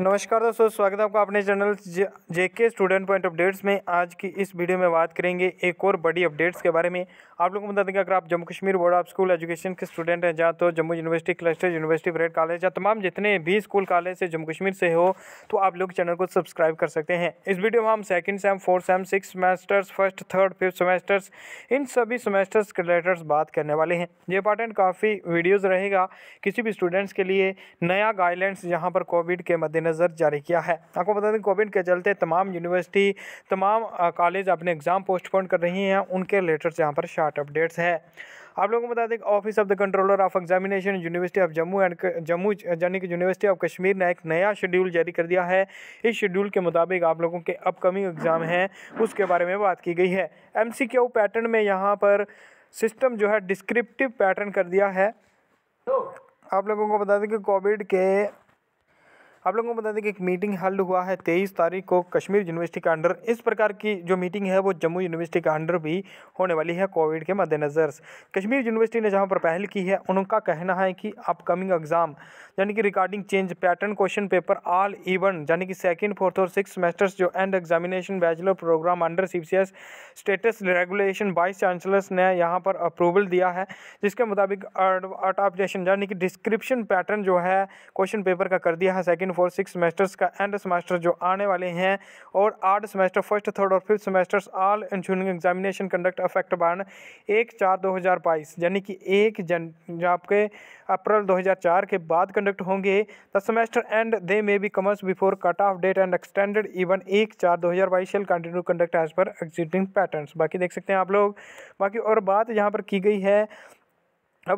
नमस्कार दोस्तों स्वागत है आपका अपने चैनल जे के स्टूडेंट पॉइंट अपडेट्स में आज की इस वीडियो में बात करेंगे एक और बड़ी अपडेट्स के बारे में आप लोगों को बता देंगे अगर आप Jammu Kashmir board of school education के स्टूडेंट हैं जहाँ तो जम्मू यूनिवर्सिटी क्लस्टर यूनिवर्सिटी ब्रेड कॉलेज या तमाम जितने भी स्कूल कॉलेज से जम्मू कश्मीर से हो तो आप लोग चैनल को सब्सक्राइब कर सकते हैं इस वीडियो में हम second sem fourth sem six semesters first third fifth semesters इन सभी सेमेस्टर्स के रिलेटर्स बात करने वाले हैं ये इंपॉर्टेंट काफ़ी वीडियोज़ रहेगा किसी भी स्टूडेंट्स के लिए नया गाइडलाइंस गाइडलाइंस यहाँ पर कोविड के मद्देनज़र जारी किया है आपको बता दें कोविड के चलते तमाम यूनिवर्सिटी तमाम कॉलेज अपने एग्ज़ाम पोस्टपोन कर रही हैं उनके रिलेटेड यहाँ पर शार्ट अपडेट्स है आप लोगों को बता दें office of the controller of examination university of Jammu and Jammu यानी कि यूनिवर्सिटी ऑफ कश्मीर ने एक नया शेड्यूल जारी कर दिया है इस शेड्यूल के मुताबिक आप लोगों के अपकमिंग एग्ज़ाम हैं उसके बारे में बात की गई है एम पैटर्न में यहाँ पर सिस्टम जो है डिस्क्रिप्टिव पैटर्न कर दिया है आप लोगों को बता दें कि कोविड के आप लोगों को बता दें कि एक मीटिंग हल्ड हुआ है तेईस तारीख को कश्मीर यूनिवर्सिटी का अंडर इस प्रकार की जो मीटिंग है वो जम्मू यूनिवर्सिटी का अंडर भी होने वाली है कोविड के मद्देनज़र कश्मीर यूनिवर्सिटी ने जहाँ पर पहल की है उनका कहना है कि अपकमिंग एग्ज़ाम यानी कि regarding change pattern question paper all even यानी कि सेकेंड फोर्थ और सिक्स सेमेस्टर्स जो end examination bachelor programme under C status regulation vice chancellors ने यहाँ पर अप्रूवल दिया है जिसके मुताबिक अटापजेशन यानी कि डिस्क्रिप्शन पैटर्न जो है क्वेश्चन पेपर का कर दिया है second second fourth six semesters का एंड सेमेस्टर जो आने वाले हैं और आठ सेमेस्टर फर्स्ट थर्ड और fifth semesters all ensuring examination conduct affect बान एक चार दो हज़ार बाईस यानी कि एक जन आपके अप्रैल दो हज़ार चार के बाद कंडक्ट होंगे the semester end they may be commerce before cut off date and extended even एक चार दो हज़ार बाईस shall continue conduct as per existing pattern बाकी देख सकते हैं आप लोग बाकी और बात यहाँ पर की गई है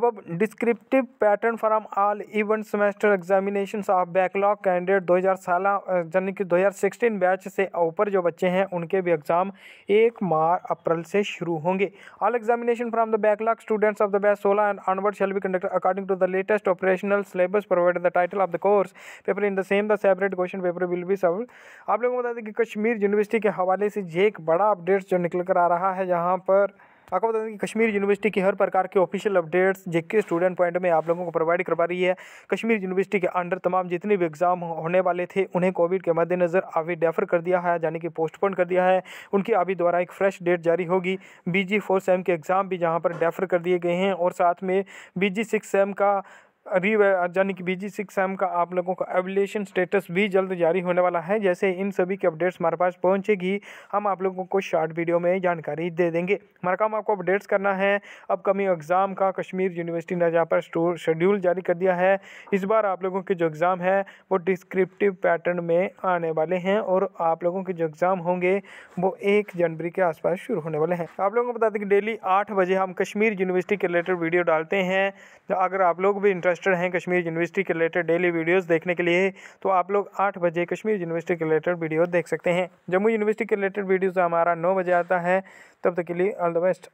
अब descriptive pattern from all even semester examination of backlog candidate 2016 यानी कि सिक्सटीन बैच से ऊपर जो बच्चे हैं उनके भी एग्ज़ाम एक मार अप्रैल से शुरू होंगे all examination from the backlog students of the batch सोलह and onward shall be conduct according to the latest operational syllabus provide the title of the course paper in the same the separate question paper will be सब आप लोगों को बता दें कि Kashmir university के हवाले से ये एक बड़ा अपडेट्स जो निकल कर आ रहा है जहाँ पर आपको बता दें कि कश्मीर यूनिवर्सिटी की हर प्रकार के official updates JK student point में आप लोगों को प्रोवाइड करवा रही है कश्मीर यूनिवर्सिटी के अंडर तमाम जितने भी एग्ज़ाम होने वाले थे उन्हें कोविड के मद्देनज़र अभी डेफर कर दिया है यानी कि पोस्टपोन कर दिया है उनकी अभी द्वारा एक फ्रेश डेट जारी होगी बी जी फोर के एग्ज़ाम भी जहाँ पर डेफर कर दिए गए हैं और साथ में बी जी सिक्स सेम का री यानी कि बीजी सिक्स एम का आप लोगों का एवलेशन स्टेटस भी जल्द जारी होने वाला है जैसे इन सभी की अपडेट्स हमारे पास पहुंचेगी हम आप लोगों को शॉर्ट वीडियो में जानकारी दे देंगे हमारा काम आपको अपडेट्स करना है अपकमिंग एग्ज़ाम का कश्मीर यूनिवर्सिटी ने जहाँ पर शेड्यूल जारी कर दिया है इस बार आप लोगों के जो एग्ज़ाम है वो डिस्क्रिप्टिव पैटर्न में आने वाले हैं और आप लोगों के जो एग्ज़ाम होंगे वो एक जनवरी के आसपास शुरू होने वाले हैं आप लोगों को बता दें कि डेली आठ बजे हम कश्मीर यूनिवर्सिटी के रिलेटेड वीडियो डालते हैं अगर आप लोग भी इंटरेस्ट इंटरेस्टेड हैं कश्मीर यूनिवर्सिटी के रिलेटेड डेली वीडियोस देखने के लिए तो आप लोग आठ बजे कश्मीर यूनिवर्सिटी के रिलेटेड वीडियो देख सकते हैं जम्मू यूनिवर्सिटी के रिलेटेड वीडियोज़ हमारा नौ बजे आता है तब तक के लिए ऑल द बेस्ट